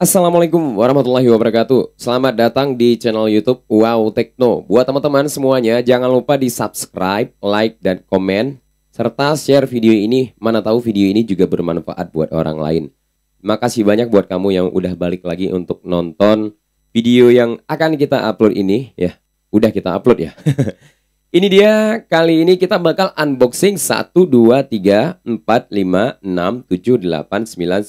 Assalamualaikum warahmatullahi wabarakatuh Selamat datang di channel youtube Wow Tekno Buat teman-teman semuanya jangan lupa di subscribe, like, dan komen Serta share video ini Mana tahu video ini juga bermanfaat buat orang lain Makasih banyak buat kamu yang udah balik lagi untuk nonton video yang akan kita upload ini Ya, udah kita upload ya Ini dia kali ini kita bakal unboxing 1, 2, 3, 4, 5, 6, 7, 8, 9, 10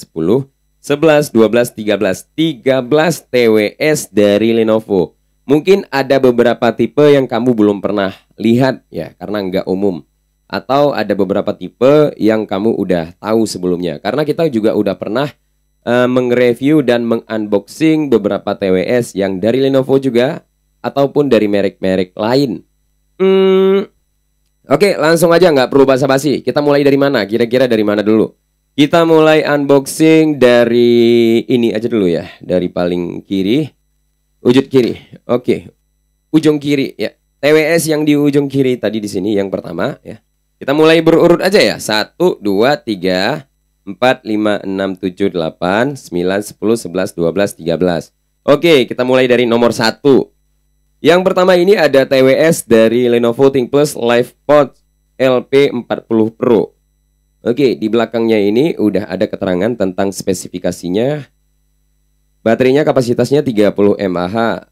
11, 12, 13, 13 TWS dari Lenovo. Mungkin ada beberapa tipe yang kamu belum pernah lihat ya karena nggak umum. Atau ada beberapa tipe yang kamu udah tahu sebelumnya. Karena kita juga udah pernah uh, mengreview dan mengunboxing beberapa TWS yang dari Lenovo juga ataupun dari merek-merek lain. Hmm, Oke, langsung aja nggak perlu basa-basi. Kita mulai dari mana? Kira-kira dari mana dulu? Kita mulai unboxing dari ini aja dulu ya, dari paling kiri, wujud kiri. Oke, okay. ujung kiri ya. TWS yang di ujung kiri tadi di sini yang pertama ya. Kita mulai berurut aja ya. Satu, dua, tiga, empat, lima, enam, tujuh, delapan, sembilan, sepuluh, sebelas, dua belas, tiga belas. Oke, kita mulai dari nomor satu. Yang pertama ini ada TWS dari Lenovo ThinkPlus LivePod LP40 Pro. Oke, di belakangnya ini udah ada keterangan tentang spesifikasinya. Baterainya kapasitasnya 30 mAh.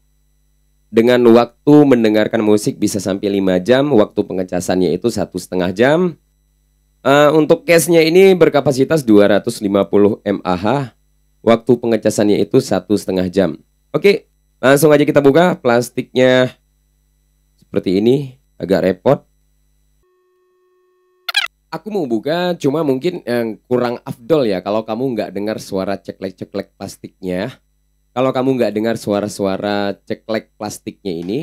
Dengan waktu mendengarkan musik bisa sampai 5 jam, waktu pengecasannya itu satu setengah jam. Uh, untuk case-nya ini berkapasitas 250 mAh, waktu pengecasannya itu satu setengah jam. Oke, langsung aja kita buka plastiknya seperti ini, agak repot aku mau buka cuma mungkin yang eh, kurang afdol ya kalau kamu nggak dengar suara ceklek-ceklek plastiknya kalau kamu nggak dengar suara-suara ceklek plastiknya ini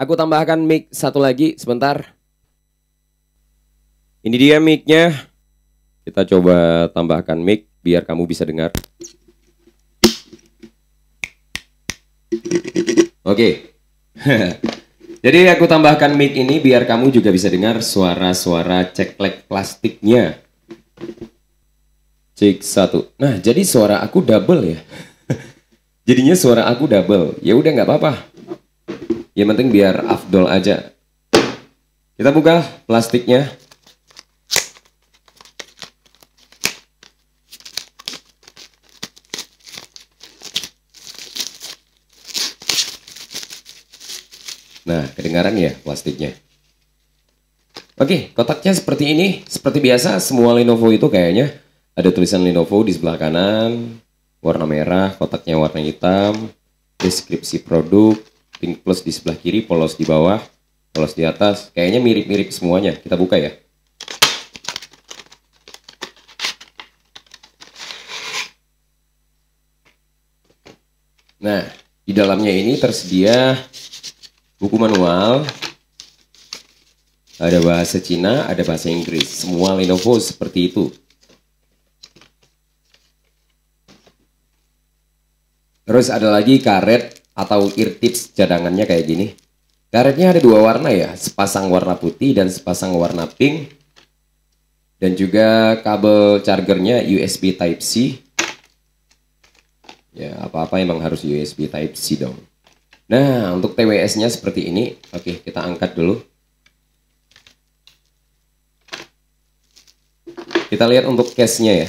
aku tambahkan mic satu lagi sebentar ini dia micnya kita coba tambahkan mic biar kamu bisa dengar oke okay. Jadi aku tambahkan mic ini biar kamu juga bisa dengar suara-suara ceklek plastiknya. Cek satu. Nah, jadi suara aku double ya. Jadinya suara aku double. Ya udah nggak apa-apa. Yang penting biar afdol aja. Kita buka plastiknya. Nah, kedengaran ya plastiknya. Oke, kotaknya seperti ini. Seperti biasa, semua Lenovo itu kayaknya ada tulisan Lenovo di sebelah kanan, warna merah, kotaknya warna hitam, deskripsi produk, pink plus di sebelah kiri, polos di bawah, polos di atas. Kayaknya mirip-mirip semuanya. Kita buka ya. Nah, di dalamnya ini tersedia buku manual ada bahasa Cina, ada bahasa Inggris. Semua Lenovo seperti itu. Terus ada lagi karet atau ear tips cadangannya kayak gini. Karetnya ada dua warna ya, sepasang warna putih dan sepasang warna pink. Dan juga kabel chargernya USB Type C. Ya, apa-apa emang harus USB Type C dong. Nah, untuk TWS-nya seperti ini. Oke, kita angkat dulu. Kita lihat untuk case-nya ya.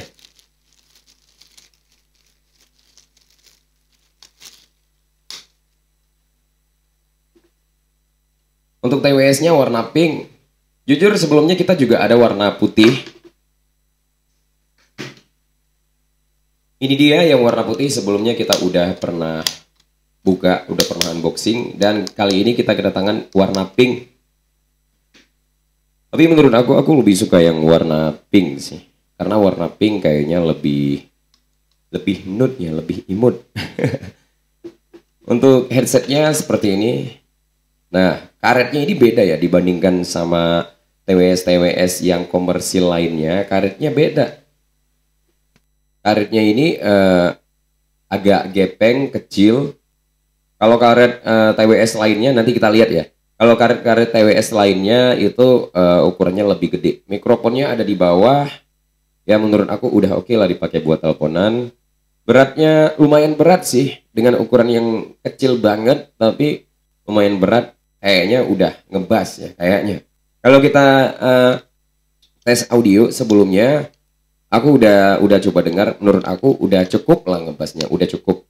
Untuk TWS-nya warna pink. Jujur sebelumnya kita juga ada warna putih. Ini dia yang warna putih sebelumnya kita udah pernah buka udah pernah unboxing dan kali ini kita kedatangan warna pink. Tapi menurut aku aku lebih suka yang warna pink sih. Karena warna pink kayaknya lebih lebih nude ya, lebih imut. Untuk headsetnya seperti ini. Nah, karetnya ini beda ya dibandingkan sama TWS-TWS yang komersil lainnya. Karetnya beda karetnya ini uh, agak gepeng kecil kalau karet uh, eh, TWS lainnya nanti kita lihat ya. Kalau karet-karet TWS lainnya itu uh, ukurannya lebih gede. Mikrofonnya ada di bawah. Ya menurut aku udah oke okay lah dipakai buat teleponan. Beratnya lumayan berat sih dengan ukuran yang kecil banget tapi lumayan berat. Kayaknya udah ngebas ya kayaknya. Kalau kita uh, tes audio sebelumnya aku udah udah coba dengar menurut aku udah cukup lah ngebasnya, udah cukup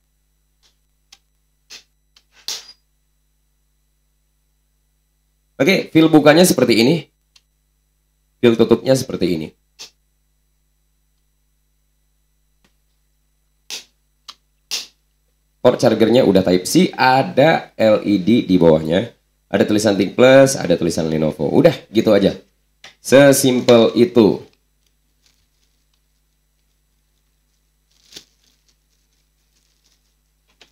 Oke, feel bukanya seperti ini. Feel tutupnya seperti ini. Port chargernya udah type C, ada LED di bawahnya. Ada tulisan ThinkPlus, ada tulisan Lenovo. Udah, gitu aja. Sesimpel itu.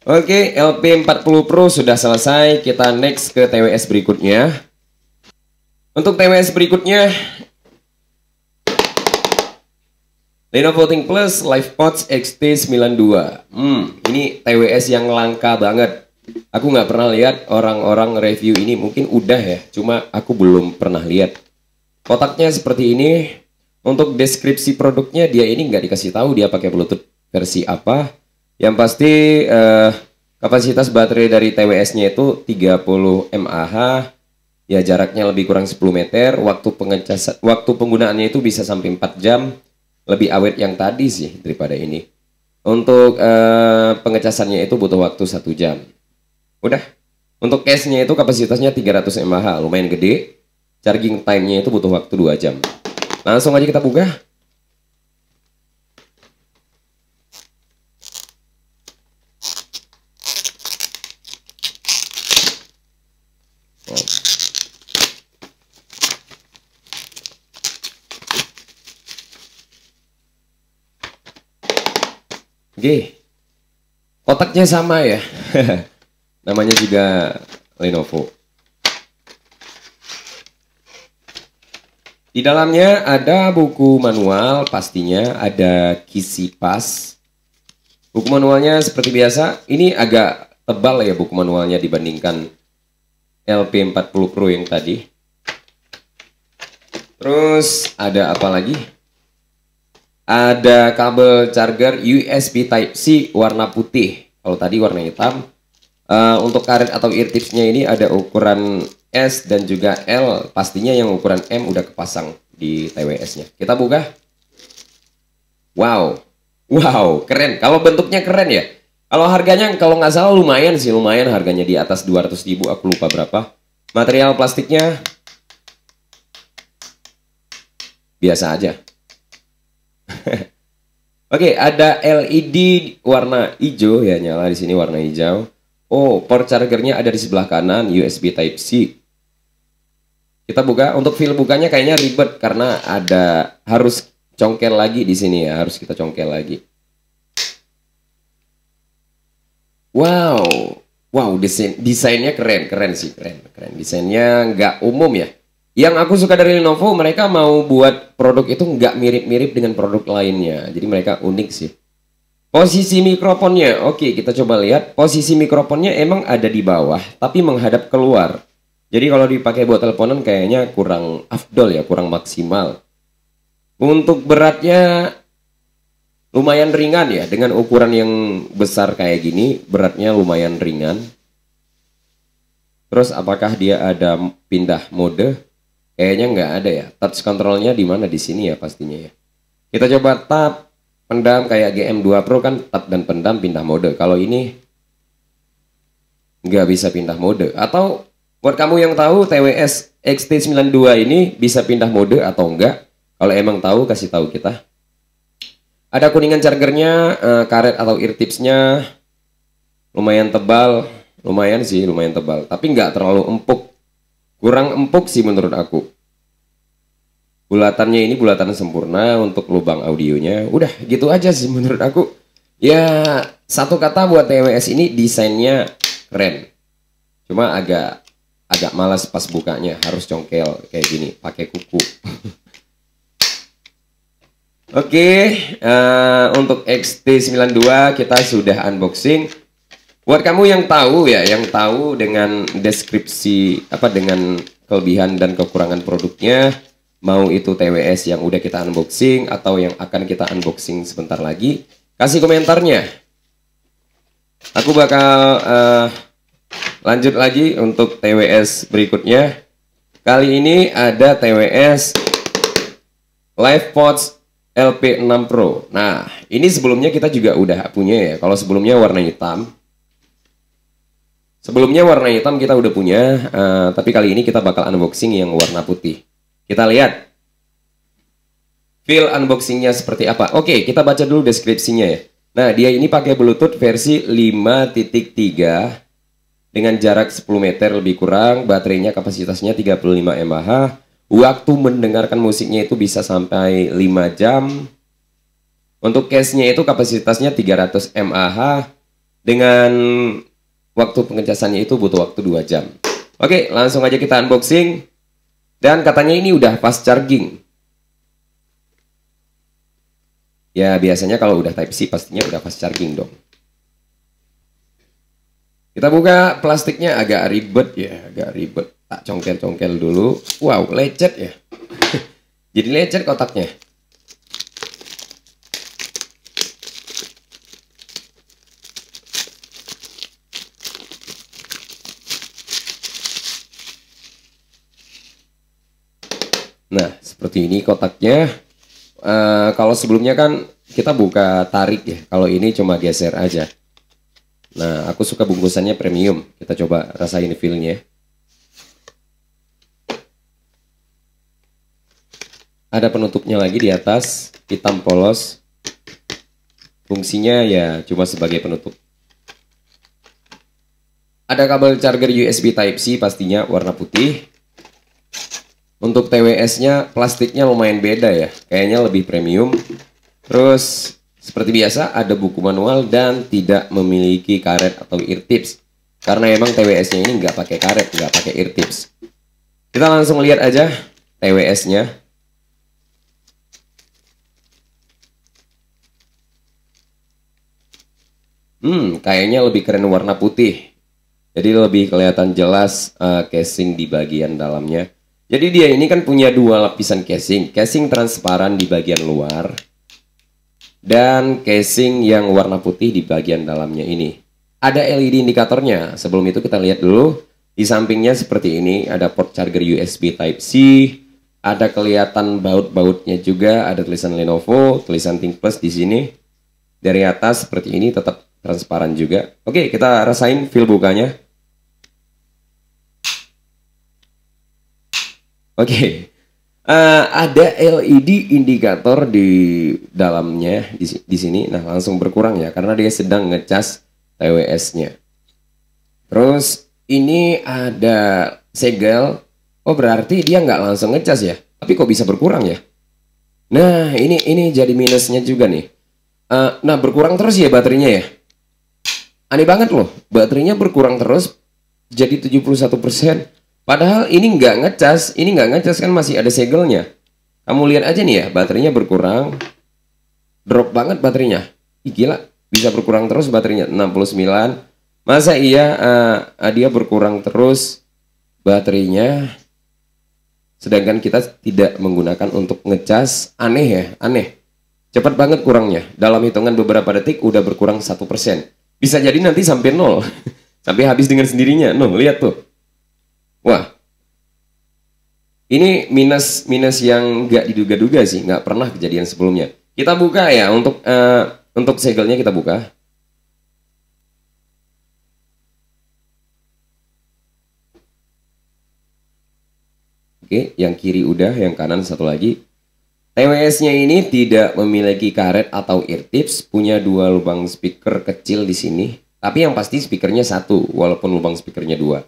Oke, LP40 Pro sudah selesai. Kita next ke TWS berikutnya. Untuk TWS berikutnya, Lenovo Voting ThinkPlus LivePods XT92. Hmm, ini TWS yang langka banget. Aku nggak pernah lihat orang-orang review ini, mungkin udah ya, cuma aku belum pernah lihat. Kotaknya seperti ini. Untuk deskripsi produknya dia ini nggak dikasih tahu dia pakai Bluetooth versi apa. Yang pasti eh, kapasitas baterai dari TWS-nya itu 30 mAh ya jaraknya lebih kurang 10 meter waktu pengecasan waktu penggunaannya itu bisa sampai 4 jam lebih awet yang tadi sih daripada ini untuk eh, pengecasannya itu butuh waktu satu jam udah untuk case-nya itu kapasitasnya 300 mAh lumayan gede charging time-nya itu butuh waktu 2 jam langsung aja kita buka G. Kotaknya sama ya. Namanya juga Lenovo. Di dalamnya ada buku manual pastinya, ada kisi pas. Buku manualnya seperti biasa, ini agak tebal ya buku manualnya dibandingkan LP40 Pro yang tadi. Terus ada apa lagi? Ada kabel charger USB Type C warna putih. Kalau tadi warna hitam. Uh, untuk karet atau ear tipsnya ini ada ukuran S dan juga L. Pastinya yang ukuran M udah kepasang di TWS-nya. Kita buka. Wow, wow, keren. Kalau bentuknya keren ya. Kalau harganya kalau nggak salah lumayan sih, lumayan harganya di atas 200 ribu, aku lupa berapa. Material plastiknya biasa aja. Oke, okay, ada LED warna hijau ya nyala di sini warna hijau. Oh, port chargernya ada di sebelah kanan USB Type C. Kita buka untuk feel bukanya kayaknya ribet karena ada harus congkel lagi di sini ya, harus kita congkel lagi. Wow, wow desain desainnya keren, keren sih, keren, keren. Desainnya nggak umum ya. Yang aku suka dari Lenovo, mereka mau buat produk itu nggak mirip-mirip dengan produk lainnya. Jadi mereka unik sih. Posisi mikrofonnya, oke kita coba lihat. Posisi mikrofonnya emang ada di bawah, tapi menghadap keluar. Jadi kalau dipakai buat teleponan kayaknya kurang afdol ya, kurang maksimal. Untuk beratnya lumayan ringan ya, dengan ukuran yang besar kayak gini, beratnya lumayan ringan. Terus apakah dia ada pindah mode? Kayaknya nggak ada ya. Touch controlnya di mana di sini ya pastinya ya. Kita coba tap pendam kayak GM2 Pro kan tap dan pendam pindah mode. Kalau ini nggak bisa pindah mode. Atau buat kamu yang tahu TWS XT92 ini bisa pindah mode atau enggak? Kalau emang tahu kasih tahu kita. Ada kuningan chargernya, uh, karet atau ear tipsnya lumayan tebal, lumayan sih lumayan tebal, tapi nggak terlalu empuk kurang empuk sih menurut aku bulatannya ini bulatan sempurna untuk lubang audionya udah gitu aja sih menurut aku ya satu kata buat TWS ini desainnya keren cuma agak agak malas pas bukanya harus congkel kayak gini pakai kuku Oke, okay, uh, eh, untuk XT92 kita sudah unboxing. Buat kamu yang tahu ya, yang tahu dengan deskripsi apa dengan kelebihan dan kekurangan produknya, mau itu TWS yang udah kita unboxing atau yang akan kita unboxing sebentar lagi, kasih komentarnya. Aku bakal uh, lanjut lagi untuk TWS berikutnya. Kali ini ada TWS LivePods LP6 Pro. Nah, ini sebelumnya kita juga udah punya ya. Kalau sebelumnya warna hitam, Sebelumnya warna hitam kita udah punya, uh, tapi kali ini kita bakal unboxing yang warna putih. Kita lihat feel unboxingnya seperti apa. Oke, kita baca dulu deskripsinya ya. Nah, dia ini pakai Bluetooth versi 5.3 dengan jarak 10 meter lebih kurang, baterainya kapasitasnya 35 mAh. Waktu mendengarkan musiknya itu bisa sampai 5 jam. Untuk case-nya itu kapasitasnya 300 mAh dengan waktu pengecasannya itu butuh waktu 2 jam. Oke, langsung aja kita unboxing. Dan katanya ini udah fast charging. Ya, biasanya kalau udah Type-C pastinya udah fast charging dong. Kita buka plastiknya agak ribet ya, agak ribet. Tak congkel-congkel dulu. Wow, lecet ya. Jadi lecet kotaknya. seperti ini kotaknya. Uh, kalau sebelumnya kan kita buka tarik ya. Kalau ini cuma geser aja. Nah, aku suka bungkusannya premium. Kita coba rasain feelnya. Ada penutupnya lagi di atas, hitam polos. Fungsinya ya cuma sebagai penutup. Ada kabel charger USB Type-C pastinya warna putih untuk TWS-nya plastiknya lumayan beda ya. Kayaknya lebih premium. Terus seperti biasa ada buku manual dan tidak memiliki karet atau ear tips. Karena emang TWS-nya ini nggak pakai karet, nggak pakai ear tips. Kita langsung lihat aja TWS-nya. Hmm, kayaknya lebih keren warna putih. Jadi lebih kelihatan jelas uh, casing di bagian dalamnya. Jadi dia ini kan punya dua lapisan casing, casing transparan di bagian luar dan casing yang warna putih di bagian dalamnya ini. Ada LED indikatornya. Sebelum itu kita lihat dulu di sampingnya seperti ini ada port charger USB Type C, ada kelihatan baut-bautnya juga, ada tulisan Lenovo, tulisan ThinkPlus di sini. Dari atas seperti ini tetap transparan juga. Oke, kita rasain feel bukanya. Oke. Okay. Uh, eh, ada LED indikator di dalamnya di, di sini. Nah, langsung berkurang ya karena dia sedang ngecas TWS-nya. Terus ini ada segel. Oh, berarti dia nggak langsung ngecas ya. Tapi kok bisa berkurang ya? Nah, ini ini jadi minusnya juga nih. Uh, nah, berkurang terus ya baterainya ya. Aneh banget loh, baterainya berkurang terus jadi 71%. Padahal ini nggak ngecas, ini nggak ngecas kan masih ada segelnya. Kamu lihat aja nih ya, baterainya berkurang. Drop banget baterainya. Ih, gila, bisa berkurang terus baterainya 69. Masa iya uh, dia berkurang terus baterainya sedangkan kita tidak menggunakan untuk ngecas aneh ya aneh cepat banget kurangnya dalam hitungan beberapa detik udah berkurang 1%. bisa jadi nanti sampai nol sampai habis dengan sendirinya Nuh, lihat tuh Wah, ini minus minus yang nggak diduga-duga sih, nggak pernah kejadian sebelumnya. Kita buka ya untuk uh, untuk segelnya kita buka. Oke, yang kiri udah, yang kanan satu lagi. TWS-nya ini tidak memiliki karet atau ear tips, punya dua lubang speaker kecil di sini. Tapi yang pasti speakernya satu, walaupun lubang speakernya dua.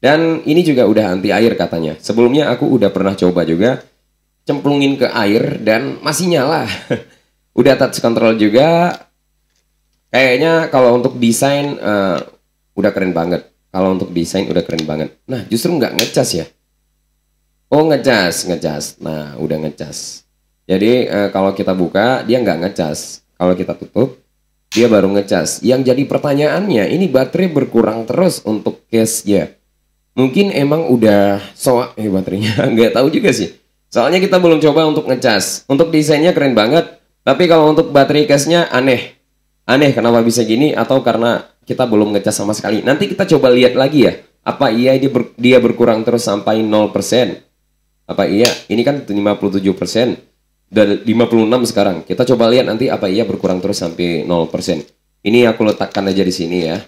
Dan ini juga udah anti air katanya. Sebelumnya aku udah pernah coba juga cemplungin ke air dan masih nyala. udah touch control juga. Kayaknya kalau untuk desain uh, udah keren banget. Kalau untuk desain udah keren banget. Nah justru nggak ngecas ya. Oh ngecas, ngecas. Nah udah ngecas. Jadi uh, kalau kita buka dia nggak ngecas. Kalau kita tutup dia baru ngecas. Yang jadi pertanyaannya ini baterai berkurang terus untuk case-nya mungkin emang udah soak eh baterainya nggak tahu juga sih soalnya kita belum coba untuk ngecas untuk desainnya keren banget tapi kalau untuk baterai casnya aneh aneh kenapa bisa gini atau karena kita belum ngecas sama sekali nanti kita coba lihat lagi ya apa iya dia, ber, dia berkurang terus sampai 0% apa iya ini kan 57% dan 56 sekarang kita coba lihat nanti apa iya berkurang terus sampai 0% ini aku letakkan aja di sini ya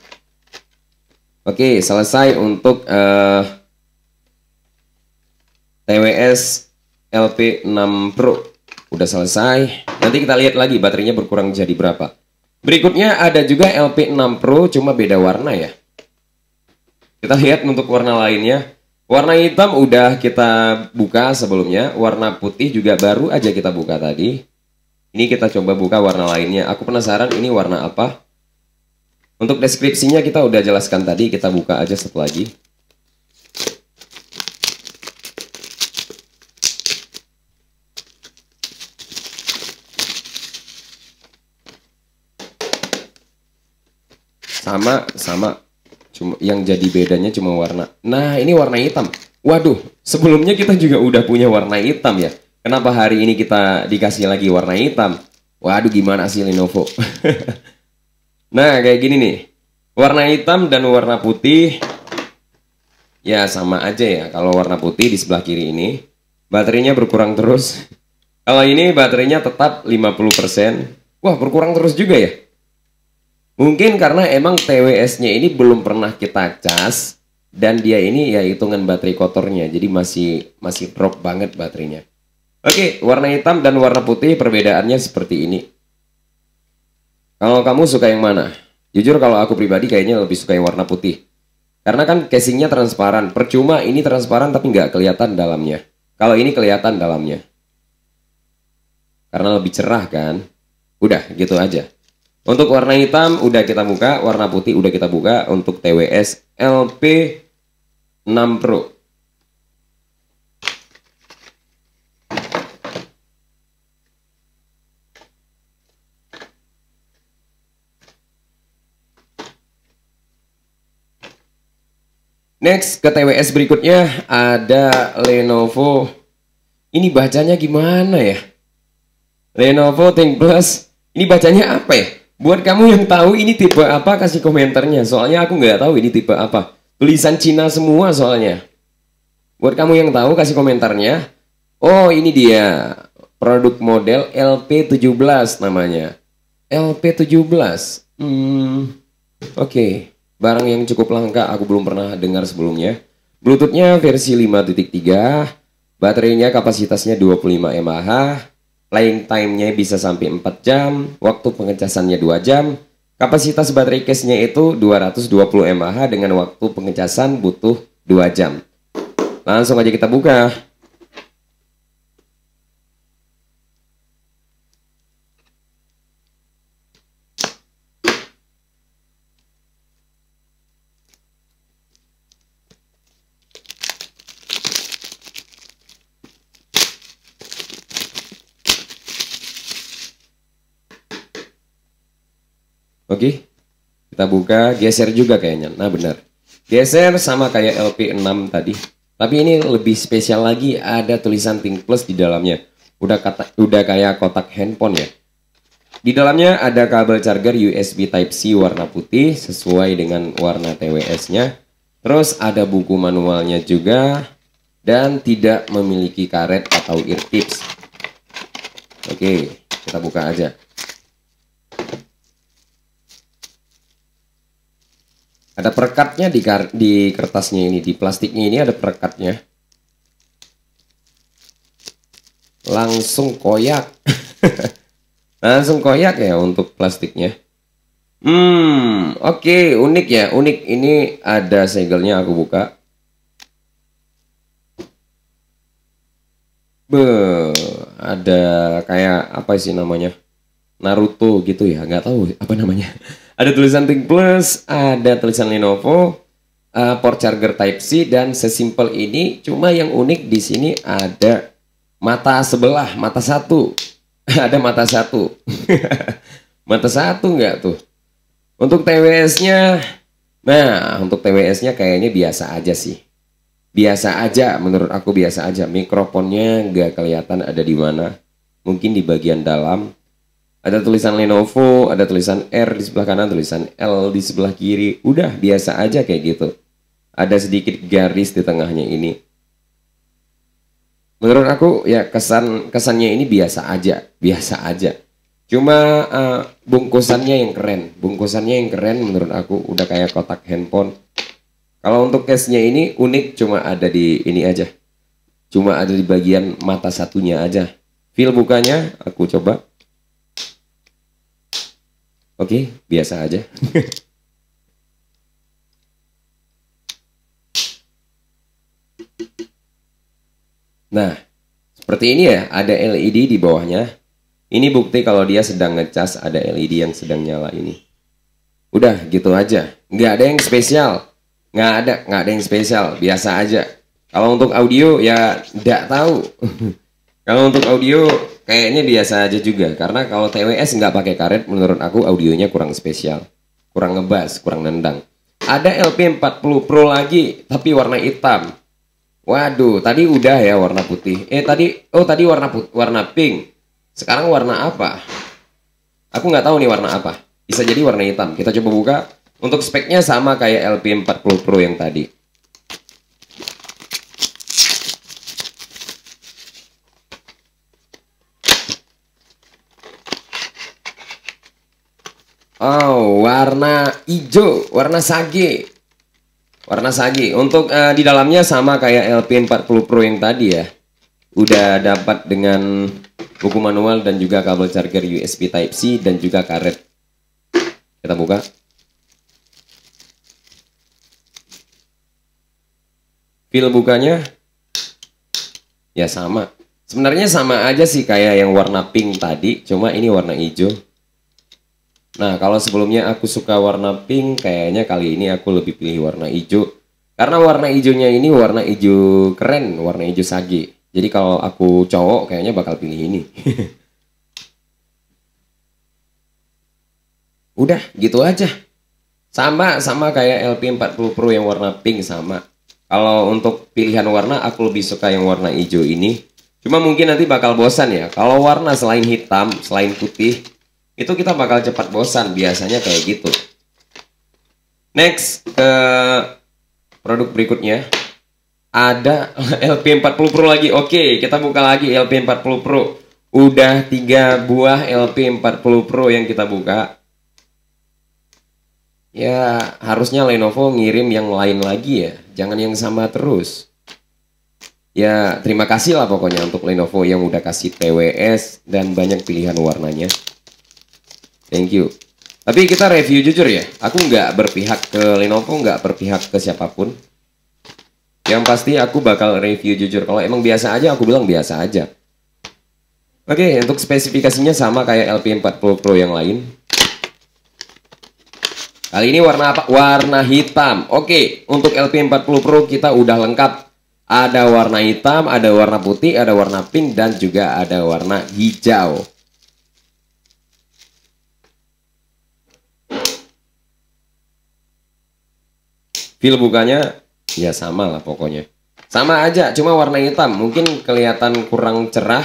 Oke, selesai untuk uh, eh, TWS LP6 Pro. Udah selesai. Nanti kita lihat lagi baterainya berkurang jadi berapa. Berikutnya ada juga LP6 Pro, cuma beda warna ya. Kita lihat untuk warna lainnya. Warna hitam udah kita buka sebelumnya. Warna putih juga baru aja kita buka tadi. Ini kita coba buka warna lainnya. Aku penasaran ini warna apa. Untuk deskripsinya kita udah jelaskan tadi, kita buka aja satu lagi. Sama, sama. Cuma yang jadi bedanya cuma warna. Nah, ini warna hitam. Waduh, sebelumnya kita juga udah punya warna hitam ya. Kenapa hari ini kita dikasih lagi warna hitam? Waduh, gimana sih Lenovo? Nah, kayak gini nih. Warna hitam dan warna putih ya sama aja ya. Kalau warna putih di sebelah kiri ini baterainya berkurang terus. Kalau ini baterainya tetap 50%. Wah, berkurang terus juga ya. Mungkin karena emang TWS-nya ini belum pernah kita cas dan dia ini ya hitungan baterai kotornya. Jadi masih masih drop banget baterainya. Oke, warna hitam dan warna putih perbedaannya seperti ini. Kalau kamu suka yang mana? Jujur kalau aku pribadi kayaknya lebih suka yang warna putih. Karena kan casingnya transparan. Percuma ini transparan tapi nggak kelihatan dalamnya. Kalau ini kelihatan dalamnya. Karena lebih cerah kan. Udah gitu aja. Untuk warna hitam udah kita buka, warna putih udah kita buka untuk TWS LP 6 Pro. Next ke TWS berikutnya ada Lenovo. Ini bacanya gimana ya? Lenovo ThinkPlus. Ini bacanya apa ya? Buat kamu yang tahu ini tipe apa kasih komentarnya. Soalnya aku nggak tahu ini tipe apa. Tulisan Cina semua soalnya. Buat kamu yang tahu kasih komentarnya. Oh ini dia produk model LP17 namanya. LP17. Hmm, Oke. Okay barang yang cukup langka aku belum pernah dengar sebelumnya. Bluetoothnya versi 5.3, baterainya kapasitasnya 25 mAh, playing time-nya bisa sampai 4 jam, waktu pengecasannya 2 jam, kapasitas baterai case-nya itu 220 mAh dengan waktu pengecasan butuh 2 jam. Langsung aja kita buka. Oke. Kita buka, geser juga kayaknya. Nah, benar. Geser sama kayak LP6 tadi. Tapi ini lebih spesial lagi ada tulisan Think Plus di dalamnya. Udah kata udah kayak kotak handphone ya. Di dalamnya ada kabel charger USB Type-C warna putih sesuai dengan warna TWS-nya. Terus ada buku manualnya juga dan tidak memiliki karet atau ear tips. Oke, kita buka aja. Ada perekatnya di, di kertasnya ini, di plastiknya ini ada perekatnya. Langsung koyak. Langsung koyak ya untuk plastiknya. Hmm, oke, okay, unik ya, unik. Ini ada segelnya aku buka. Be, ada kayak apa sih namanya? Naruto gitu ya nggak tahu apa namanya ada tulisan ThinkPlus ada tulisan Lenovo uh, port charger Type C dan sesimpel ini cuma yang unik di sini ada mata sebelah mata satu ada mata satu mata satu nggak tuh untuk TWS-nya nah untuk TWS-nya kayaknya biasa aja sih biasa aja menurut aku biasa aja mikrofonnya nggak kelihatan ada di mana mungkin di bagian dalam ada tulisan Lenovo, ada tulisan R di sebelah kanan, tulisan L di sebelah kiri. Udah biasa aja kayak gitu. Ada sedikit garis di tengahnya ini. Menurut aku ya kesan kesannya ini biasa aja, biasa aja. Cuma uh, bungkusannya yang keren, bungkusannya yang keren menurut aku udah kayak kotak handphone. Kalau untuk case-nya ini unik cuma ada di ini aja. Cuma ada di bagian mata satunya aja. Feel bukanya aku coba. Oke, okay, biasa aja. nah, seperti ini ya, ada LED di bawahnya. Ini bukti kalau dia sedang ngecas ada LED yang sedang nyala ini. Udah gitu aja, nggak ada yang spesial, nggak ada nggak ada yang spesial, biasa aja. Kalau untuk audio ya nggak tahu. kalau untuk audio Kayaknya biasa aja juga, karena kalau TWS nggak pakai karet, menurut aku audionya kurang spesial, kurang ngebas, kurang nendang. Ada LP40 Pro lagi, tapi warna hitam. Waduh, tadi udah ya warna putih. Eh tadi, oh tadi warna put, warna pink. Sekarang warna apa? Aku nggak tahu nih warna apa. Bisa jadi warna hitam. Kita coba buka. Untuk speknya sama kayak LP40 Pro yang tadi. Oh, warna hijau, warna sage. Warna sage. Untuk uh, di dalamnya sama kayak LP40 Pro yang tadi ya. Udah dapat dengan buku manual dan juga kabel charger USB Type C dan juga karet. Kita buka. Feel bukanya ya sama. Sebenarnya sama aja sih kayak yang warna pink tadi, cuma ini warna hijau. Nah, kalau sebelumnya aku suka warna pink, kayaknya kali ini aku lebih pilih warna hijau. Karena warna hijaunya ini warna hijau keren, warna hijau sage. Jadi kalau aku cowok kayaknya bakal pilih ini. Udah, gitu aja. Sama sama kayak LP40 Pro yang warna pink sama. Kalau untuk pilihan warna aku lebih suka yang warna hijau ini. Cuma mungkin nanti bakal bosan ya. Kalau warna selain hitam, selain putih, itu kita bakal cepat bosan biasanya kayak gitu next ke eh, produk berikutnya ada LP 40 Pro lagi oke okay, kita buka lagi LP 40 Pro udah tiga buah LP 40 Pro yang kita buka ya harusnya Lenovo ngirim yang lain lagi ya jangan yang sama terus ya terima kasih lah pokoknya untuk Lenovo yang udah kasih TWS dan banyak pilihan warnanya Thank you. Tapi kita review jujur ya. Aku nggak berpihak ke Lenovo, nggak berpihak ke siapapun. Yang pasti aku bakal review jujur. Kalau emang biasa aja, aku bilang biasa aja. Oke, okay, untuk spesifikasinya sama kayak LP40 Pro yang lain. Kali ini warna apa? Warna hitam. Oke, okay, untuk LP40 Pro kita udah lengkap ada warna hitam, ada warna putih, ada warna pink, dan juga ada warna hijau. Feel bukanya ya sama lah pokoknya. Sama aja, cuma warna hitam. Mungkin kelihatan kurang cerah.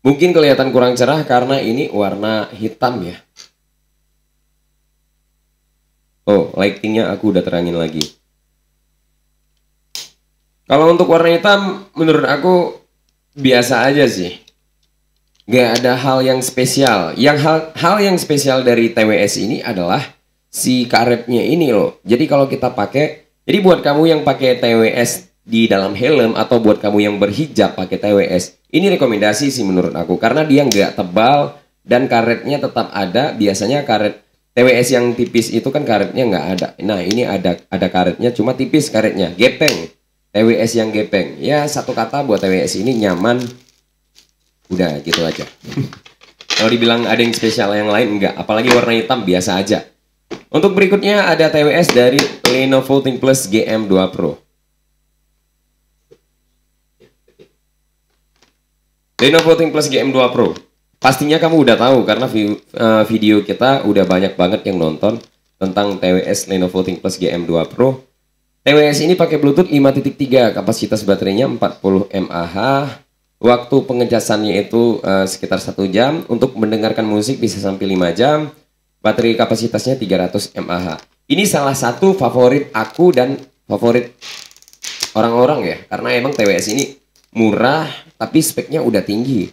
Mungkin kelihatan kurang cerah karena ini warna hitam ya. Oh, lightingnya aku udah terangin lagi. Kalau untuk warna hitam, menurut aku biasa aja sih nggak ada hal yang spesial. Yang hal hal yang spesial dari TWS ini adalah si karetnya ini loh. Jadi kalau kita pakai, jadi buat kamu yang pakai TWS di dalam helm atau buat kamu yang berhijab pakai TWS, ini rekomendasi sih menurut aku karena dia nggak tebal dan karetnya tetap ada. Biasanya karet TWS yang tipis itu kan karetnya nggak ada. Nah ini ada ada karetnya, cuma tipis karetnya, gepeng. TWS yang gepeng. Ya satu kata buat TWS ini nyaman, udah gitu aja kalau dibilang ada yang spesial yang lain enggak apalagi warna hitam biasa aja untuk berikutnya ada TWS dari Lenovo Plus GM2 Pro Lenovo Plus GM2 Pro pastinya kamu udah tahu karena eh, video kita udah banyak banget yang nonton tentang TWS Lenovo Plus GM2 Pro TWS ini pakai Bluetooth 5.3, kapasitas baterainya 40 mAh, Waktu pengecasannya itu uh, sekitar satu jam. Untuk mendengarkan musik bisa sampai 5 jam. Baterai kapasitasnya 300 mAh. Ini salah satu favorit aku dan favorit orang-orang ya. Karena emang TWS ini murah tapi speknya udah tinggi.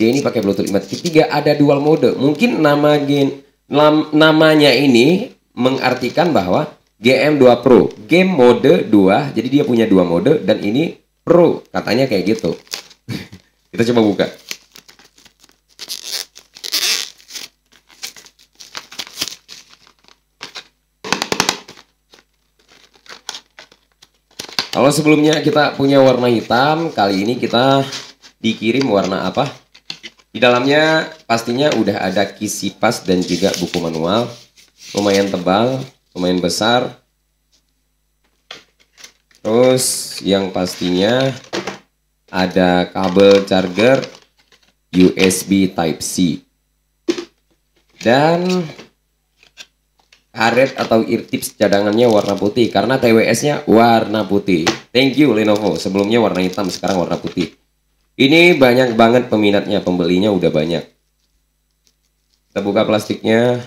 Dia ini pakai Bluetooth 5.3 ada dual mode. Mungkin nama gen, nam, namanya ini mengartikan bahwa GM2 Pro, game mode 2. Jadi dia punya dua mode dan ini pro katanya kayak gitu kita coba buka Kalau sebelumnya kita punya warna hitam, kali ini kita dikirim warna apa? Di dalamnya pastinya udah ada kisi pas dan juga buku manual. Lumayan tebal, lumayan besar. Terus yang pastinya ada kabel charger USB Type C. Dan karet atau ear tips cadangannya warna putih karena TWS-nya warna putih. Thank you Lenovo. Sebelumnya warna hitam, sekarang warna putih. Ini banyak banget peminatnya, pembelinya udah banyak. Kita buka plastiknya.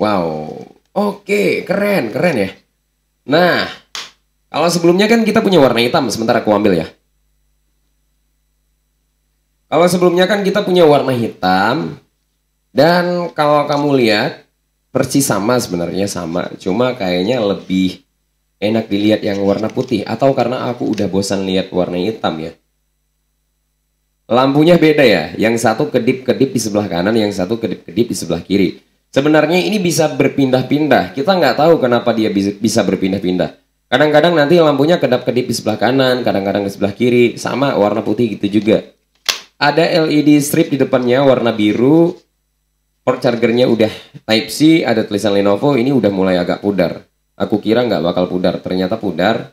Wow, Oke, keren, keren ya. Nah, kalau sebelumnya kan kita punya warna hitam, Sementara aku ambil ya. Kalau sebelumnya kan kita punya warna hitam, dan kalau kamu lihat, persis sama sebenarnya sama, cuma kayaknya lebih enak dilihat yang warna putih, atau karena aku udah bosan lihat warna hitam ya. Lampunya beda ya, yang satu kedip-kedip di sebelah kanan, yang satu kedip-kedip di sebelah kiri. Sebenarnya ini bisa berpindah-pindah. Kita nggak tahu kenapa dia bisa berpindah-pindah. Kadang-kadang nanti lampunya kedap-kedip di sebelah kanan, kadang-kadang di sebelah kiri, sama warna putih gitu juga. Ada LED strip di depannya warna biru, port chargernya udah Type-C, ada tulisan Lenovo, ini udah mulai agak pudar. Aku kira nggak bakal pudar, ternyata pudar.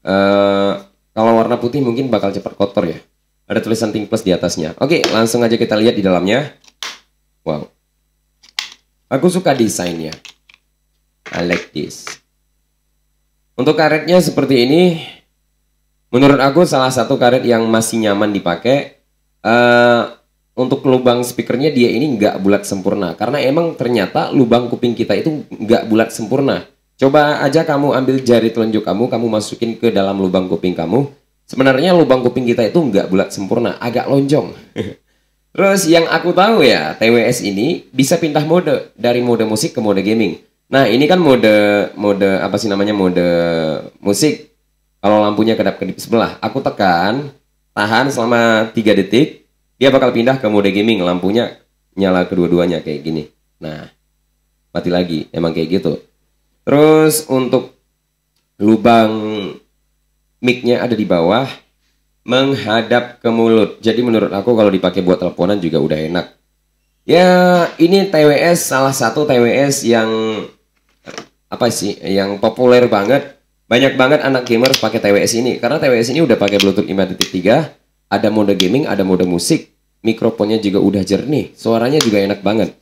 Uh, kalau warna putih mungkin bakal cepat kotor ya. Ada tulisan Think Plus di atasnya. Oke, langsung aja kita lihat di dalamnya. Wow, Aku suka desainnya. I like this. Untuk karetnya seperti ini, menurut aku salah satu karet yang masih nyaman dipakai. Uh, untuk lubang speakernya dia ini nggak bulat sempurna karena emang ternyata lubang kuping kita itu nggak bulat sempurna. Coba aja kamu ambil jari telunjuk kamu, kamu masukin ke dalam lubang kuping kamu. Sebenarnya lubang kuping kita itu nggak bulat sempurna, agak lonjong. Terus yang aku tahu ya, TWS ini bisa pindah mode dari mode musik ke mode gaming. Nah, ini kan mode mode apa sih namanya? Mode musik. Kalau lampunya kedap-kedip sebelah, aku tekan, tahan selama 3 detik, dia bakal pindah ke mode gaming, lampunya nyala kedua-duanya kayak gini. Nah, mati lagi, emang kayak gitu. Terus untuk lubang mic-nya ada di bawah, menghadap ke mulut. Jadi menurut aku kalau dipakai buat teleponan juga udah enak. Ya, ini TWS salah satu TWS yang apa sih? Yang populer banget. Banyak banget anak gamer pakai TWS ini karena TWS ini udah pakai Bluetooth 5.3, ada mode gaming, ada mode musik, mikrofonnya juga udah jernih, suaranya juga enak banget.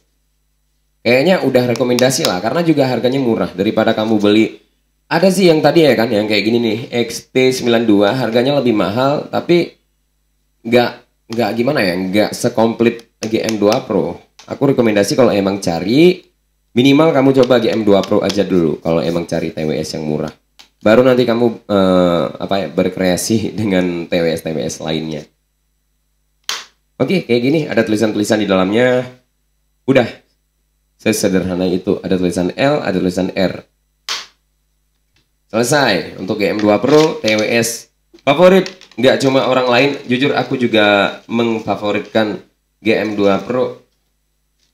Kayaknya udah rekomendasi lah karena juga harganya murah daripada kamu beli ada sih yang tadi ya kan yang kayak gini nih XT92 harganya lebih mahal tapi nggak nggak gimana ya nggak sekomplit GM2 Pro. Aku rekomendasi kalau emang cari minimal kamu coba GM2 Pro aja dulu kalau emang cari TWS yang murah. Baru nanti kamu uh, apa ya berkreasi dengan TWS TWS lainnya. Oke, kayak gini ada tulisan-tulisan di dalamnya. Udah. Sesederhana itu ada tulisan L, ada tulisan R Selesai untuk GM2 Pro TWS favorit nggak cuma orang lain, jujur aku juga mengfavoritkan GM2 Pro.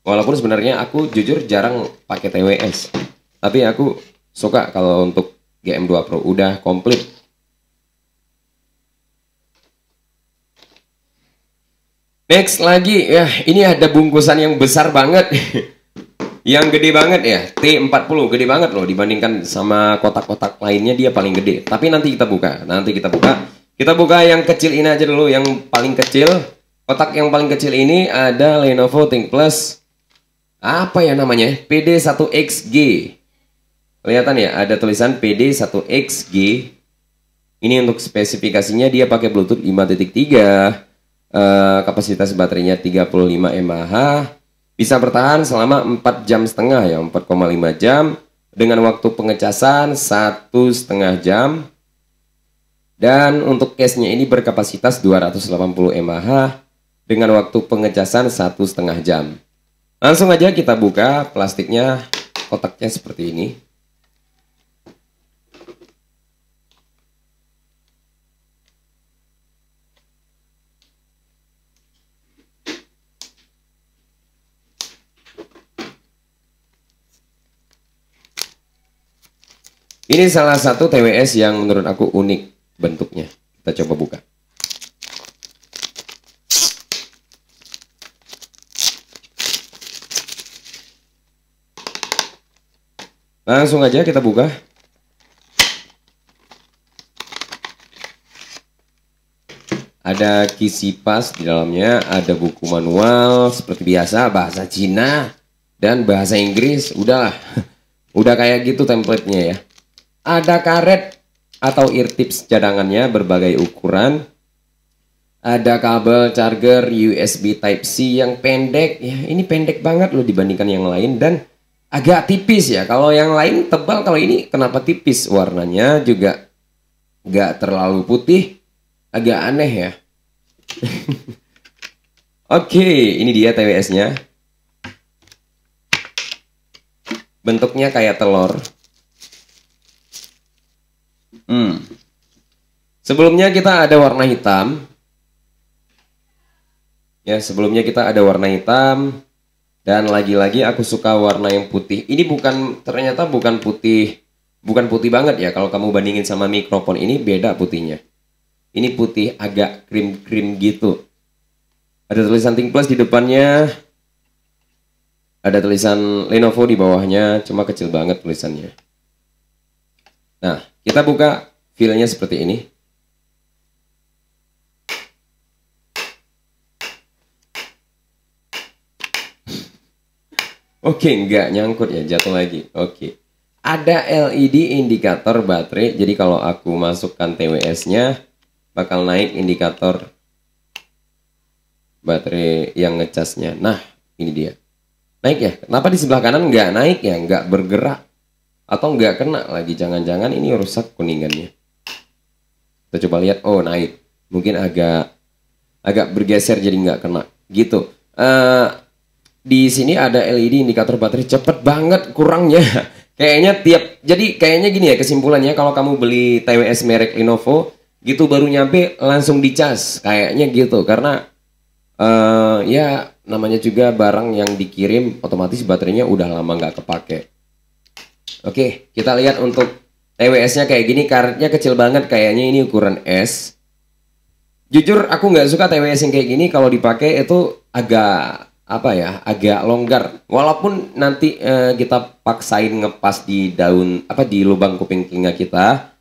Walaupun sebenarnya aku jujur jarang pakai TWS, tapi aku suka kalau untuk GM2 Pro udah komplit. Next lagi, ya ini ada bungkusan yang besar banget. Yang gede banget ya, T40 gede banget loh dibandingkan sama kotak-kotak lainnya dia paling gede. Tapi nanti kita buka, nanti kita buka. Kita buka yang kecil ini aja dulu, yang paling kecil. Kotak yang paling kecil ini ada Lenovo ThinkPlus apa ya namanya? PD1XG. Kelihatan ya, ada tulisan PD1XG. Ini untuk spesifikasinya dia pakai Bluetooth 5.3. Uh, eh, kapasitas baterainya 35 mAh bisa bertahan selama 4 jam setengah ya 4,5 jam dengan waktu pengecasan satu setengah jam dan untuk case-nya ini berkapasitas 280 mAh dengan waktu pengecasan satu setengah jam langsung aja kita buka plastiknya kotaknya seperti ini Ini salah satu TWS yang menurut aku unik bentuknya. Kita coba buka. Langsung aja kita buka. Ada kisi pas di dalamnya, ada buku manual seperti biasa, bahasa Cina dan bahasa Inggris. Udahlah, udah kayak gitu template-nya ya. Ada karet atau ear tips cadangannya berbagai ukuran. Ada kabel charger USB Type C yang pendek. Ya, ini pendek banget loh dibandingkan yang lain dan agak tipis ya. Kalau yang lain tebal, kalau ini kenapa tipis? Warnanya juga nggak terlalu putih, agak aneh ya. Oke, ini dia TWS-nya. Bentuknya kayak telur. Hmm. Sebelumnya kita ada warna hitam. Ya, sebelumnya kita ada warna hitam. Dan lagi-lagi aku suka warna yang putih. Ini bukan ternyata bukan putih bukan putih banget ya kalau kamu bandingin sama mikrofon ini beda putihnya. Ini putih agak krim-krim gitu. Ada tulisan Think Plus di depannya. Ada tulisan Lenovo di bawahnya, cuma kecil banget tulisannya. Nah, kita buka filenya seperti ini. Oke, nggak nyangkut ya, jatuh lagi. Oke. Ada LED indikator baterai, jadi kalau aku masukkan TWS-nya, bakal naik indikator baterai yang ngecasnya. Nah, ini dia. Naik ya? Kenapa di sebelah kanan nggak naik ya? Nggak bergerak atau nggak kena lagi jangan-jangan ini rusak kuningannya kita coba lihat oh naik mungkin agak agak bergeser jadi nggak kena gitu uh, di sini ada LED indikator baterai cepet banget kurangnya kayaknya tiap jadi kayaknya gini ya kesimpulannya kalau kamu beli TWS merek Lenovo gitu baru nyampe langsung dicas kayaknya gitu karena uh, ya namanya juga barang yang dikirim otomatis baterainya udah lama nggak kepake Oke, kita lihat untuk TWS-nya kayak gini, karetnya kecil banget kayaknya ini ukuran S. Jujur aku nggak suka TWS yang kayak gini kalau dipakai itu agak apa ya, agak longgar. Walaupun nanti eh, kita paksain ngepas di daun apa di lubang kuping telinga kita,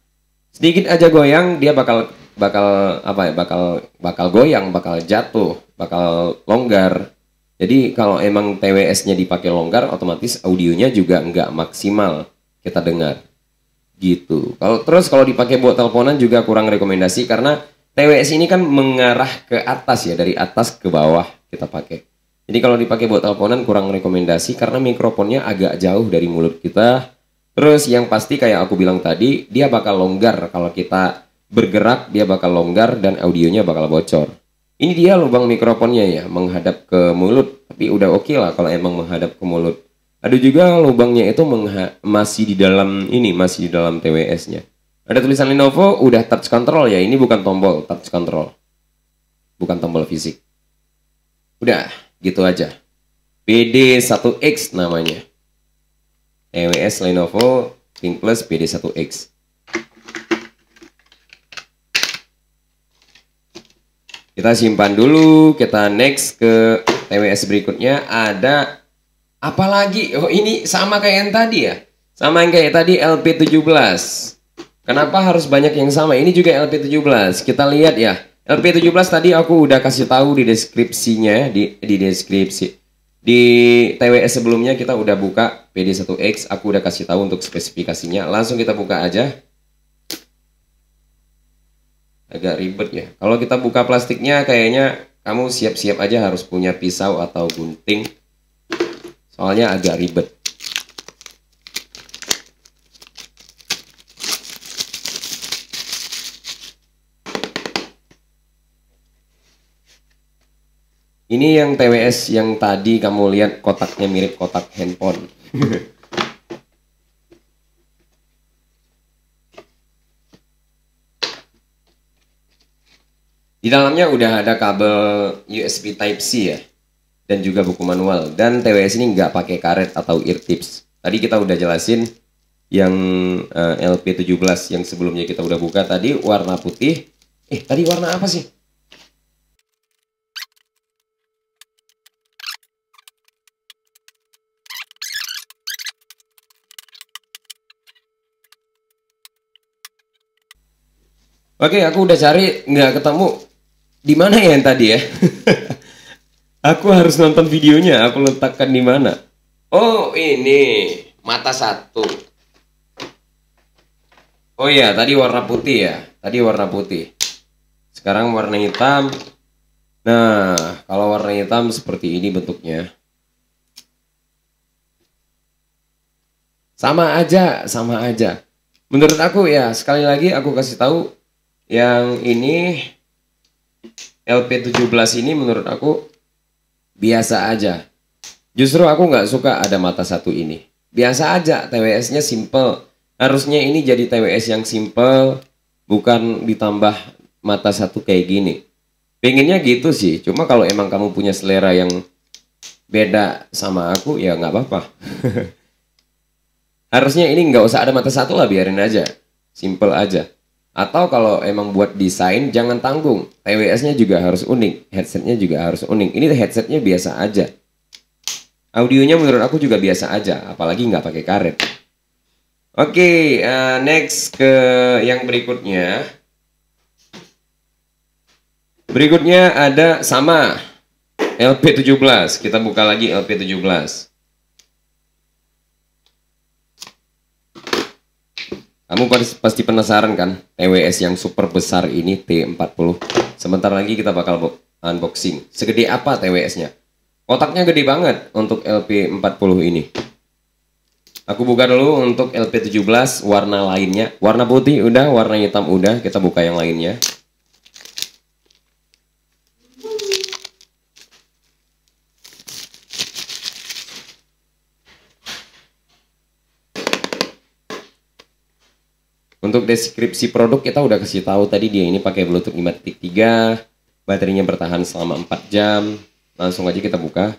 sedikit aja goyang dia bakal bakal apa ya, bakal bakal goyang, bakal jatuh, bakal longgar. Jadi kalau emang TWS-nya dipakai longgar, otomatis audionya juga nggak maksimal kita dengar gitu. Kalau terus kalau dipakai buat teleponan juga kurang rekomendasi karena TWS ini kan mengarah ke atas ya dari atas ke bawah kita pakai. Jadi kalau dipakai buat teleponan kurang rekomendasi karena mikrofonnya agak jauh dari mulut kita. Terus yang pasti kayak aku bilang tadi, dia bakal longgar kalau kita bergerak dia bakal longgar dan audionya bakal bocor. Ini dia lubang mikrofonnya ya menghadap ke mulut, tapi udah oke okay lah kalau emang menghadap ke mulut. Ada juga lubangnya itu masih di dalam ini, masih di dalam TWS-nya. Ada tulisan Lenovo udah touch control ya, ini bukan tombol touch control. Bukan tombol fisik. Udah, gitu aja. PD1X namanya. TWS Lenovo ThinkPlus PD1X. Kita simpan dulu, kita next ke TWS berikutnya ada Apalagi oh ini sama kayak yang tadi ya. Sama yang kayak tadi LP17. Kenapa harus banyak yang sama? Ini juga LP17. Kita lihat ya. LP17 tadi aku udah kasih tahu di deskripsinya di di deskripsi. Di TWS sebelumnya kita udah buka PD1X, aku udah kasih tahu untuk spesifikasinya. Langsung kita buka aja. Agak ribet ya. Kalau kita buka plastiknya kayaknya kamu siap-siap aja harus punya pisau atau gunting. Soalnya agak ribet. Ini yang TWS yang tadi kamu lihat kotaknya mirip kotak handphone. Di dalamnya udah ada kabel USB Type C ya dan juga buku manual. Dan TWS ini nggak pakai karet atau ear tips. Tadi kita udah jelasin yang eh, uh, LP17 yang sebelumnya kita udah buka tadi warna putih. Eh, tadi warna apa sih? Oke, aku udah cari nggak ketemu. Di mana ya yang tadi ya? Aku harus nonton videonya. Aku letakkan di mana? Oh, ini mata satu. Oh iya, tadi warna putih ya. Tadi warna putih. Sekarang warna hitam. Nah, kalau warna hitam seperti ini bentuknya. Sama aja, sama aja. Menurut aku ya, sekali lagi aku kasih tahu yang ini LP17 ini menurut aku biasa aja. Justru aku nggak suka ada mata satu ini. Biasa aja, TWS-nya simple. Harusnya ini jadi TWS yang simple, bukan ditambah mata satu kayak gini. Pengennya gitu sih, cuma kalau emang kamu punya selera yang beda sama aku, ya nggak apa-apa. Harusnya ini nggak usah ada mata satu lah, biarin aja. Simple aja. Atau kalau emang buat desain jangan tanggung. TWS-nya juga harus unik, headsetnya juga harus unik. Ini headsetnya biasa aja. Audionya menurut aku juga biasa aja, apalagi nggak pakai karet. Oke, okay, uh, eh, next ke yang berikutnya. Berikutnya ada sama LP17. Kita buka lagi LP17. Kamu pasti penasaran kan TWS yang super besar ini T40. Sebentar lagi kita bakal unboxing. Segede apa TWS-nya? Kotaknya gede banget untuk LP40 ini. Aku buka dulu untuk LP17 warna lainnya. Warna putih udah, warna hitam udah. Kita buka yang lainnya. Untuk deskripsi produk kita udah kasih tahu tadi dia ini pakai Bluetooth 5.3, baterainya bertahan selama 4 jam. Langsung aja kita buka.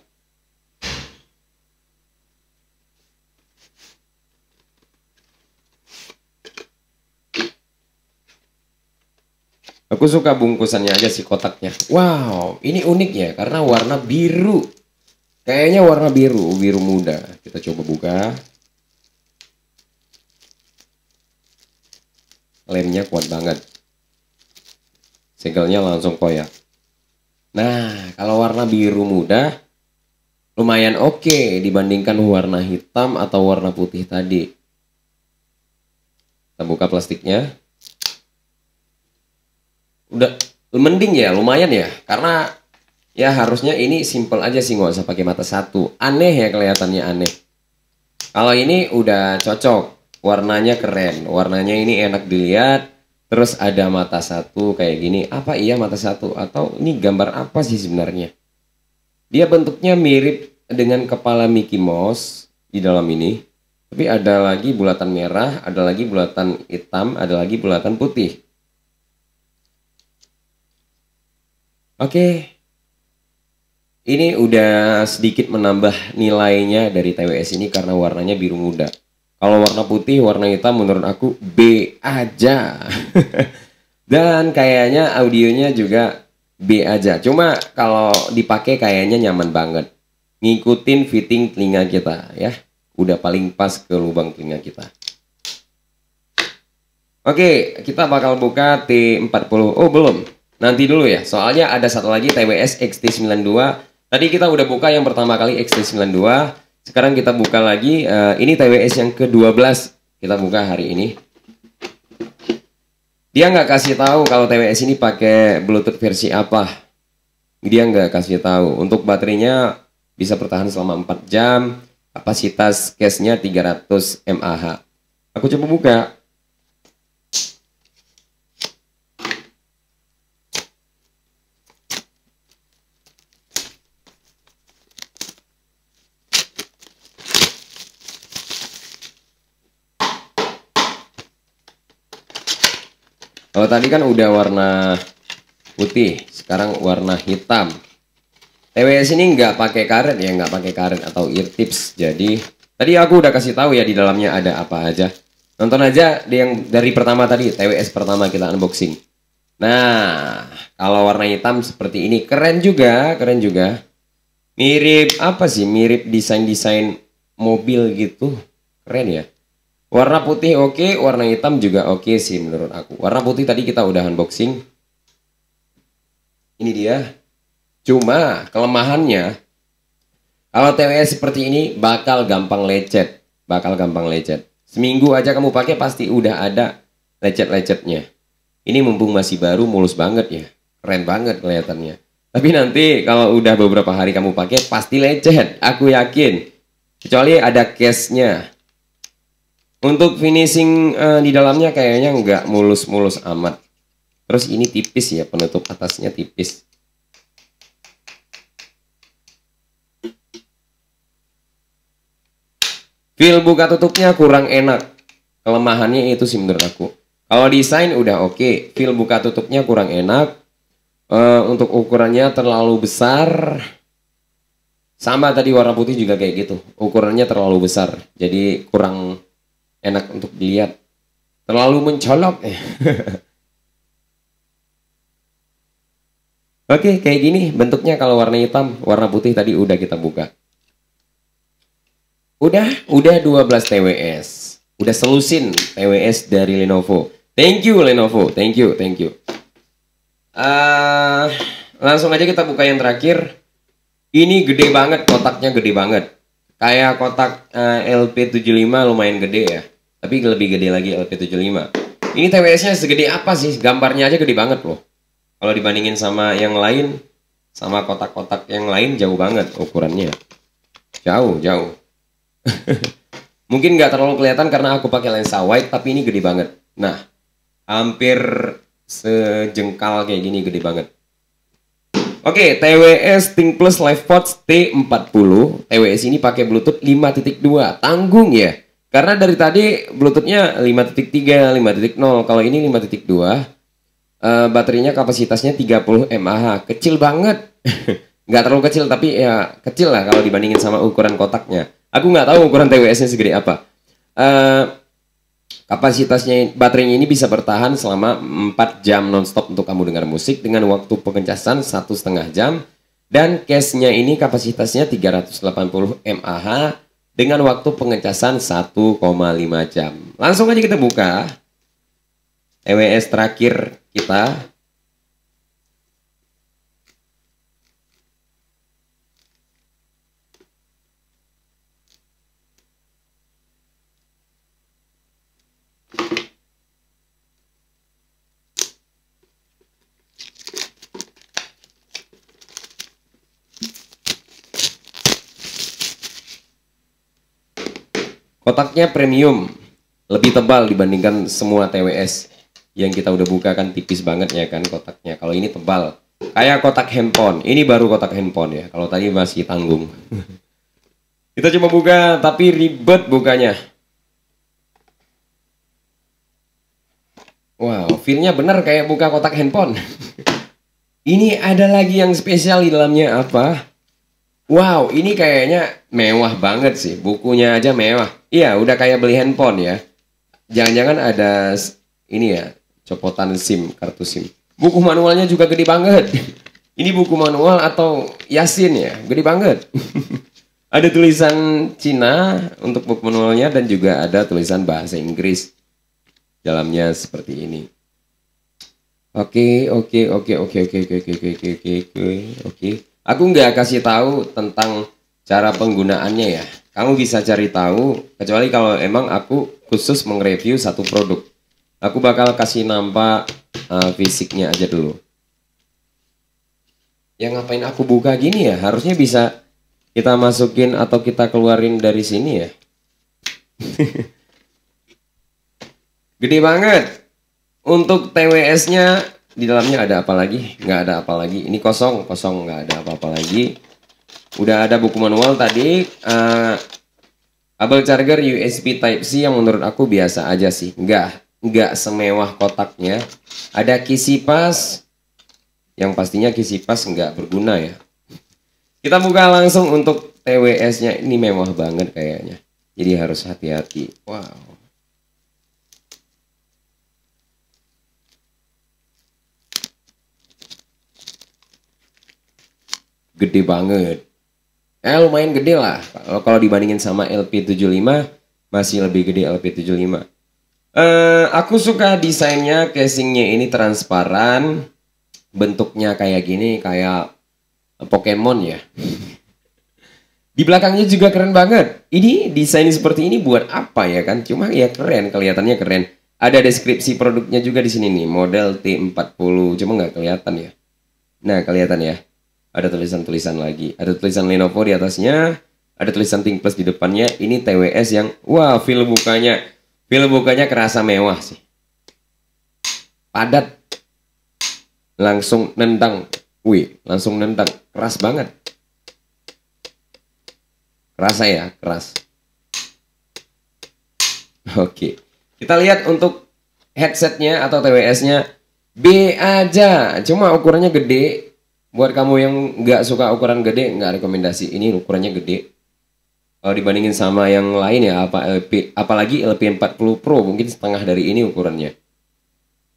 Aku suka bungkusannya aja sih kotaknya. Wow, ini unik ya karena warna biru. Kayaknya warna biru, biru muda. Kita coba buka. lemnya kuat banget segelnya langsung koyak nah kalau warna biru muda lumayan oke okay dibandingkan warna hitam atau warna putih tadi kita buka plastiknya udah mending ya lumayan ya karena ya harusnya ini simple aja sih nggak usah pakai mata satu aneh ya kelihatannya aneh kalau ini udah cocok warnanya keren warnanya ini enak dilihat terus ada mata satu kayak gini apa iya mata satu atau ini gambar apa sih sebenarnya dia bentuknya mirip dengan kepala Mickey Mouse di dalam ini tapi ada lagi bulatan merah ada lagi bulatan hitam ada lagi bulatan putih oke ini udah sedikit menambah nilainya dari TWS ini karena warnanya biru muda kalau warna putih, warna hitam menurut aku B aja. Dan kayaknya audionya juga B aja. Cuma kalau dipakai kayaknya nyaman banget. Ngikutin fitting telinga kita ya. Udah paling pas ke lubang telinga kita. Oke, kita bakal buka T40. Oh, belum. Nanti dulu ya. Soalnya ada satu lagi TWS XT92. Tadi kita udah buka yang pertama kali XT92. Sekarang kita buka lagi. Uh, ini TWS yang ke-12 kita buka hari ini. Dia nggak kasih tahu kalau TWS ini pakai Bluetooth versi apa. Dia nggak kasih tahu. Untuk baterainya bisa bertahan selama 4 jam. Kapasitas case-nya 300 mAh. Aku coba buka. Kalau tadi kan udah warna putih, sekarang warna hitam. TWS ini nggak pakai karet ya, nggak pakai karet atau ear tips. Jadi tadi aku udah kasih tahu ya di dalamnya ada apa aja. Nonton aja yang dari pertama tadi, TWS pertama kita unboxing. Nah, kalau warna hitam seperti ini keren juga, keren juga. Mirip apa sih? Mirip desain-desain mobil gitu. Keren ya. Warna putih oke, okay, warna hitam juga oke okay sih menurut aku. Warna putih tadi kita udah unboxing. Ini dia. Cuma kelemahannya kalau TWS seperti ini bakal gampang lecet, bakal gampang lecet. Seminggu aja kamu pakai pasti udah ada lecet-lecetnya. Ini mumpung masih baru mulus banget ya. Keren banget kelihatannya. Tapi nanti kalau udah beberapa hari kamu pakai pasti lecet, aku yakin. Kecuali ada case-nya untuk finishing uh, di dalamnya kayaknya nggak mulus-mulus amat. Terus ini tipis ya, penutup atasnya tipis. Feel buka tutupnya kurang enak. Kelemahannya itu sih menurut aku. Kalau desain udah oke, okay. feel buka tutupnya kurang enak. Uh, untuk ukurannya terlalu besar. Sama tadi warna putih juga kayak gitu. Ukurannya terlalu besar. Jadi kurang enak untuk dilihat. Terlalu mencolok. Eh. Oke, kayak gini bentuknya kalau warna hitam, warna putih tadi udah kita buka. Udah, udah 12 TWS. Udah selusin TWS dari Lenovo. Thank you Lenovo, thank you, thank you. Uh, langsung aja kita buka yang terakhir. Ini gede banget, kotaknya gede banget. Kayak kotak eh, uh, LP75 lumayan gede ya tapi lebih gede lagi LP75 ini TWS nya segede apa sih gambarnya aja gede banget loh kalau dibandingin sama yang lain sama kotak-kotak yang lain jauh banget ukurannya jauh jauh mungkin nggak terlalu kelihatan karena aku pakai lensa wide tapi ini gede banget nah hampir sejengkal kayak gini gede banget Oke, okay, TWS ThinkPlus LivePods T40. TWS ini pakai Bluetooth 5.2. Tanggung ya. Karena dari tadi Bluetoothnya 5.3, 5.0, kalau ini 5.2, uh, eh, baterainya kapasitasnya 30 mAh, kecil banget. nggak terlalu kecil, tapi ya kecil lah kalau dibandingin sama ukuran kotaknya. Aku nggak tahu ukuran TWS-nya segede apa. Uh, kapasitasnya baterainya ini bisa bertahan selama 4 jam nonstop untuk kamu dengar musik dengan waktu pengecasan satu setengah jam dan case-nya ini kapasitasnya 380 mAh dengan waktu pengecasan 1,5 jam. Langsung aja kita buka. EWS terakhir kita Kotaknya premium, lebih tebal dibandingkan semua TWS yang kita udah buka kan tipis banget ya kan kotaknya. Kalau ini tebal, kayak kotak handphone. Ini baru kotak handphone ya. Kalau tadi masih tanggung. kita cuma buka tapi ribet bukanya. Wow, feelnya bener kayak buka kotak handphone. ini ada lagi yang spesial di dalamnya apa? Wow, ini kayaknya mewah banget sih. Bukunya aja mewah. Iya, udah kayak beli handphone ya. Jangan-jangan ada ini ya, copotan SIM, kartu SIM. Buku manualnya juga gede banget. Ini buku manual atau Yasin ya, gede banget. ada tulisan Cina untuk buku manualnya dan juga ada tulisan bahasa Inggris. Dalamnya seperti ini. Oke, oke, oke, oke, oke, oke, oke, oke, oke, oke. Aku nggak kasih tahu tentang cara penggunaannya ya. Kamu bisa cari tahu, kecuali kalau emang aku khusus mengreview satu produk. Aku bakal kasih nampak uh, fisiknya aja dulu. Yang ngapain aku buka gini ya? Harusnya bisa kita masukin atau kita keluarin dari sini ya. Gede banget. Untuk TWS-nya di dalamnya ada apa lagi? Nggak ada apa lagi. Ini kosong, kosong nggak ada apa-apa lagi. Udah ada buku manual tadi. Uh, Abel charger USB Type C yang menurut aku biasa aja sih. Nggak, nggak semewah kotaknya. Ada kisi pas yang pastinya kisi pas nggak berguna ya. Kita buka langsung untuk TWS-nya ini mewah banget kayaknya. Jadi harus hati-hati. Wow. gede banget. Eh lumayan gede lah. Kalau dibandingin sama LP75 masih lebih gede LP75. Uh, eh, aku suka desainnya, casingnya ini transparan, bentuknya kayak gini, kayak Pokemon ya. Di belakangnya juga keren banget. Ini desain seperti ini buat apa ya kan? Cuma ya keren, kelihatannya keren. Ada deskripsi produknya juga di sini nih, model T40. Cuma nggak kelihatan ya. Nah, kelihatan ya ada tulisan-tulisan lagi. Ada tulisan Lenovo di atasnya, ada tulisan ThinkPlus di depannya. Ini TWS yang wah feel bukanya, feel bukanya kerasa mewah sih. Padat. Langsung nendang. Wih, langsung nendang. Keras banget. Kerasa ya, keras. Oke. Kita lihat untuk headsetnya atau TWS-nya B aja. Cuma ukurannya gede, buat kamu yang nggak suka ukuran gede nggak rekomendasi ini ukurannya gede kalau eh, dibandingin sama yang lain ya apa LP, apalagi LP40 Pro mungkin setengah dari ini ukurannya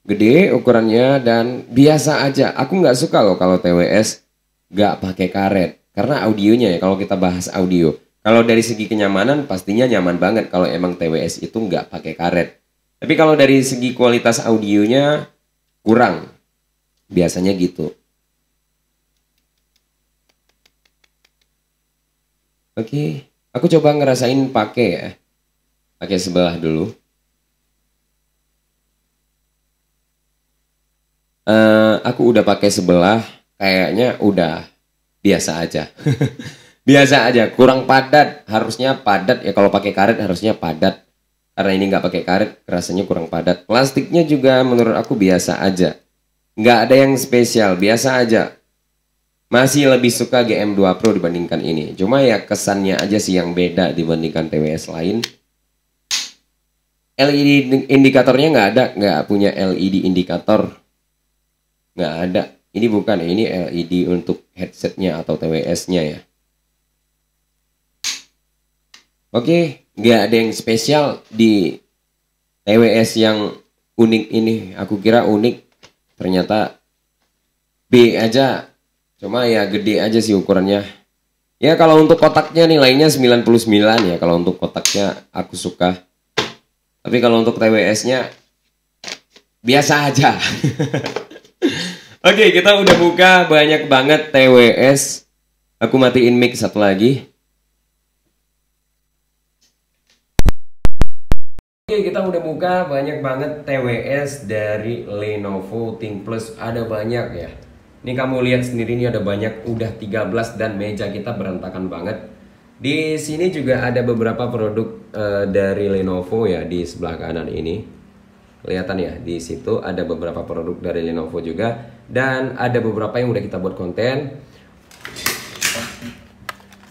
gede ukurannya dan biasa aja aku nggak suka loh kalau TWS nggak pakai karet karena audionya ya kalau kita bahas audio kalau dari segi kenyamanan pastinya nyaman banget kalau emang TWS itu nggak pakai karet tapi kalau dari segi kualitas audionya kurang biasanya gitu Oke, okay. aku coba ngerasain pakai ya. Pakai sebelah dulu. Uh, aku udah pakai sebelah, kayaknya udah biasa aja. biasa aja, kurang padat. Harusnya padat ya kalau pakai karet harusnya padat. Karena ini nggak pakai karet, rasanya kurang padat. Plastiknya juga menurut aku biasa aja. Nggak ada yang spesial, biasa aja. Masih lebih suka GM2 Pro dibandingkan ini. Cuma ya kesannya aja sih yang beda dibandingkan TWS lain. LED indikatornya nggak ada, nggak punya LED indikator. Nggak ada. Ini bukan, ini LED untuk headsetnya atau TWS-nya ya. Oke, nggak ada yang spesial di TWS yang unik ini. Aku kira unik, ternyata B aja Cuma ya gede aja sih ukurannya. Ya kalau untuk kotaknya nilainya 99 ya kalau untuk kotaknya aku suka. Tapi kalau untuk TWS-nya biasa aja. Oke, okay, kita udah buka banyak banget TWS. Aku matiin mic satu lagi. Oke, kita udah buka banyak banget TWS dari Lenovo ThinkPlus. Ada banyak ya. Ini kamu lihat sendiri ini ada banyak udah 13 dan meja kita berantakan banget. Di sini juga ada beberapa produk uh, dari Lenovo ya di sebelah kanan ini. Kelihatan ya di situ ada beberapa produk dari Lenovo juga dan ada beberapa yang udah kita buat konten.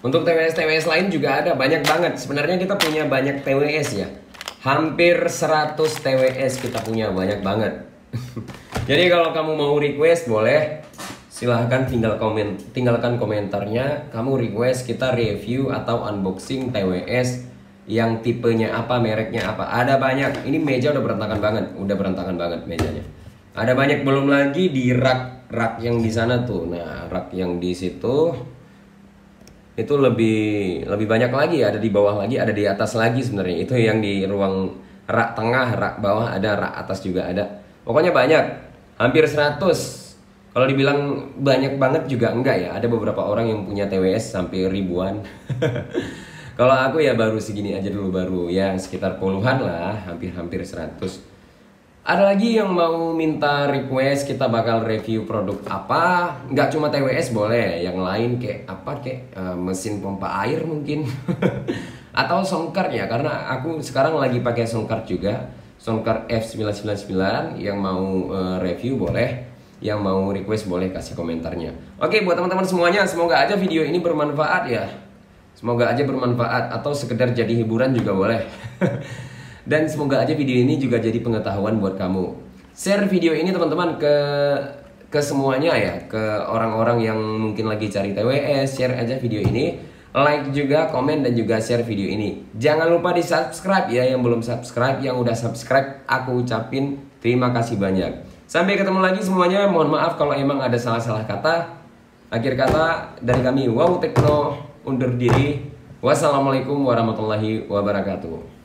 Untuk TWS-TWS lain juga ada banyak banget. Sebenarnya kita punya banyak TWS ya. Hampir 100 TWS kita punya banyak banget. Jadi kalau kamu mau request boleh silahkan tinggal komen tinggalkan komentarnya kamu request kita review atau unboxing TWS yang tipenya apa mereknya apa ada banyak ini meja udah berantakan banget udah berantakan banget mejanya ada banyak belum lagi di rak rak yang di sana tuh nah rak yang di situ itu lebih lebih banyak lagi ada di bawah lagi ada di atas lagi sebenarnya itu yang di ruang rak tengah rak bawah ada rak atas juga ada pokoknya banyak hampir 100 kalau dibilang banyak banget juga enggak ya ada beberapa orang yang punya TWS sampai ribuan kalau aku ya baru segini aja dulu baru ya sekitar puluhan lah hampir-hampir 100 ada lagi yang mau minta request kita bakal review produk apa Enggak cuma TWS boleh yang lain kayak apa kayak uh, mesin pompa air mungkin atau songkar ya karena aku sekarang lagi pakai songkar juga Songkar F999 yang mau uh, review boleh yang mau request boleh kasih komentarnya oke buat teman-teman semuanya semoga aja video ini bermanfaat ya semoga aja bermanfaat atau sekedar jadi hiburan juga boleh dan semoga aja video ini juga jadi pengetahuan buat kamu share video ini teman-teman ke ke semuanya ya ke orang-orang yang mungkin lagi cari TWS share aja video ini Oh. like juga, komen dan juga share video ini. Jangan lupa di subscribe ya yang belum subscribe, yang udah subscribe aku ucapin terima kasih banyak. Sampai ketemu lagi semuanya, mohon maaf kalau emang ada salah-salah kata. Akhir kata dari kami Wow Tekno undur diri. Wassalamualaikum warahmatullahi wabarakatuh.